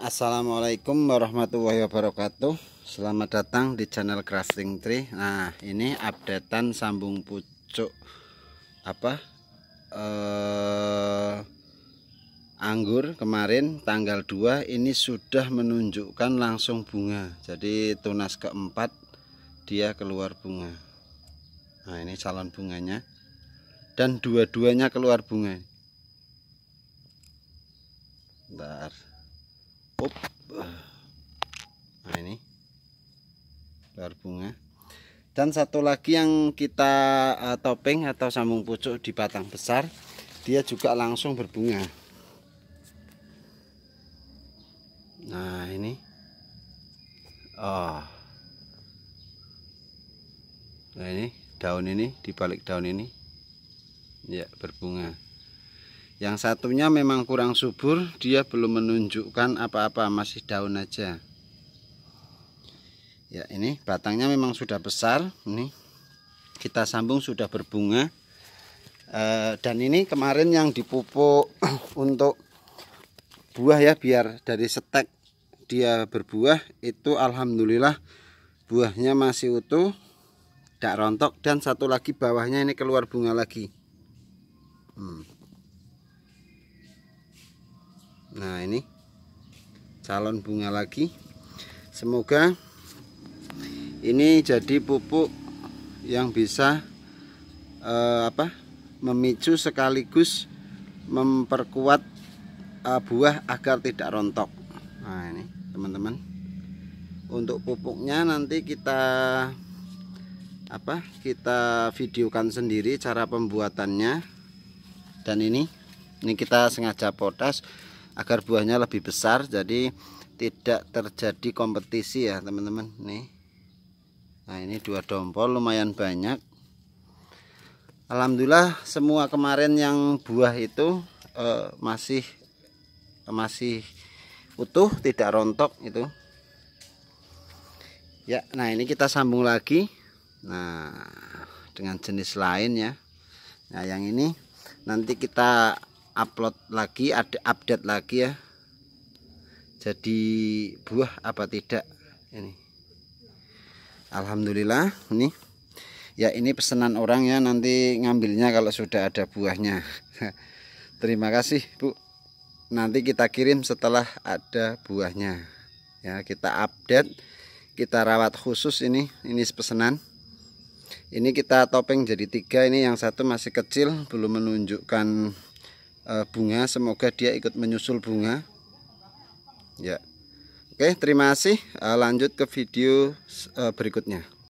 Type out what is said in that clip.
Assalamualaikum warahmatullahi wabarakatuh Selamat datang di channel crafting tree Nah ini updatean sambung pucuk Apa eh, Anggur kemarin tanggal 2 Ini sudah menunjukkan langsung bunga Jadi tunas keempat Dia keluar bunga Nah ini calon bunganya Dan dua-duanya keluar bunga Bentar cukup nah ini luar bunga dan satu lagi yang kita uh, topping atau sambung pucuk di batang besar dia juga langsung berbunga nah ini oh nah ini daun ini dibalik daun ini ya berbunga yang satunya memang kurang subur dia belum menunjukkan apa-apa masih daun aja ya ini batangnya memang sudah besar ini kita sambung sudah berbunga eh, dan ini kemarin yang dipupuk untuk buah ya biar dari setek dia berbuah itu Alhamdulillah buahnya masih utuh tidak rontok dan satu lagi bawahnya ini keluar bunga lagi hmm nah ini calon bunga lagi semoga ini jadi pupuk yang bisa eh, apa memicu sekaligus memperkuat eh, buah agar tidak rontok nah ini teman-teman untuk pupuknya nanti kita apa kita videokan sendiri cara pembuatannya dan ini ini kita sengaja potas agar buahnya lebih besar jadi tidak terjadi kompetisi ya teman-teman nih nah ini dua dompol lumayan banyak Alhamdulillah semua kemarin yang buah itu eh, masih masih utuh tidak rontok itu ya nah ini kita sambung lagi nah dengan jenis lain ya nah yang ini nanti kita upload lagi ada update lagi ya jadi buah apa tidak ini Alhamdulillah ini ya ini pesanan orang ya nanti ngambilnya kalau sudah ada buahnya terima kasih Bu nanti kita kirim setelah ada buahnya ya kita update kita rawat khusus ini ini pesanan ini kita topeng jadi tiga ini yang satu masih kecil belum menunjukkan Eh, bunga semoga dia ikut menyusul bunga ya oke terima kasih eh, lanjut ke video eh, berikutnya